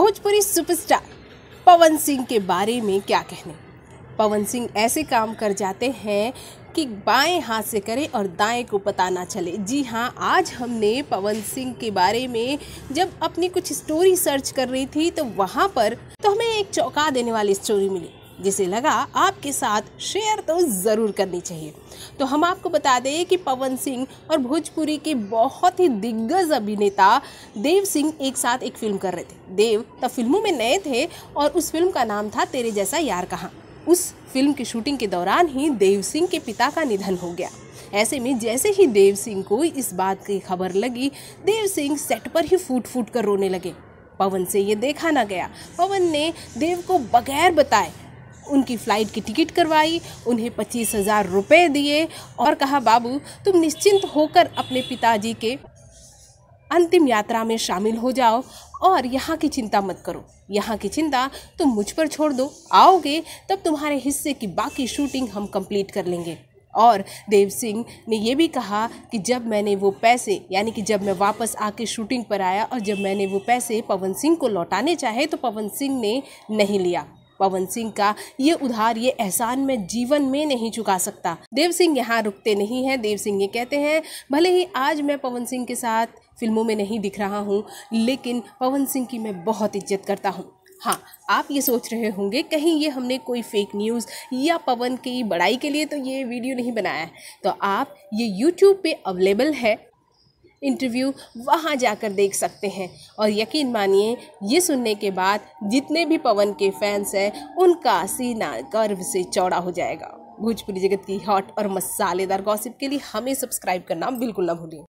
Bhojpuri superstar पवन सिंह के बारे में क्या कहने पवन सिंह ऐसे काम कर जाते हैं कि बाएं हाथ से करें और दाएं को पता ना चले जी हाँ आज हमने पवन सिंह के बारे में जब अपनी कुछ स्टोरी सर्च कर रही थी तो वहाँ पर तो हमें एक चौंका देने वाली स्टोरी मिली जिसे लगा आपके साथ शेयर तो ज़रूर करनी चाहिए तो हम आपको बता दें कि पवन सिंह और भोजपुरी के बहुत ही दिग्गज अभिनेता देव सिंह एक साथ एक फिल्म कर रहे थे देव तब फिल्मों में नए थे और उस फिल्म का नाम था तेरे जैसा यार कहाँ उस फिल्म की शूटिंग के दौरान ही देव सिंह के पिता का निधन हो गया ऐसे में जैसे ही देव सिंह को इस बात की खबर लगी देव सिंह सेट पर ही फूट फूट कर रोने लगे पवन से ये देखा ना गया पवन ने देव को बगैर बताए उनकी फ़्लाइट की टिकट करवाई उन्हें पच्चीस हज़ार रुपये दिए और कहा बाबू तुम निश्चिंत होकर अपने पिताजी के अंतिम यात्रा में शामिल हो जाओ और यहाँ की चिंता मत करो यहाँ की चिंता तुम मुझ पर छोड़ दो आओगे तब तुम्हारे हिस्से की बाकी शूटिंग हम कंप्लीट कर लेंगे और देव सिंह ने यह भी कहा कि जब मैंने वो पैसे यानी कि जब मैं वापस आके शूटिंग पर आया और जब मैंने वो पैसे पवन सिंह को लौटाने चाहे तो पवन सिंह ने नहीं लिया पवन सिंह का ये उधार ये एहसान मैं जीवन में नहीं चुका सकता देव सिंह यहाँ रुकते नहीं हैं देव सिंह ये कहते हैं भले ही आज मैं पवन सिंह के साथ फिल्मों में नहीं दिख रहा हूँ लेकिन पवन सिंह की मैं बहुत इज्जत करता हूँ हाँ आप ये सोच रहे होंगे कहीं ये हमने कोई फेक न्यूज़ या पवन की बड़ाई के लिए तो ये वीडियो नहीं बनाया है तो आप ये यूट्यूब पे अवेलेबल है इंटरव्यू वहाँ जाकर देख सकते हैं और यकीन मानिए ये सुनने के बाद जितने भी पवन के फैंस हैं उनका सीना गर्व से चौड़ा हो जाएगा भोजपुरी जगत की हॉट और मसालेदार गॉसिप के लिए हमें सब्सक्राइब करना बिल्कुल ना भूलें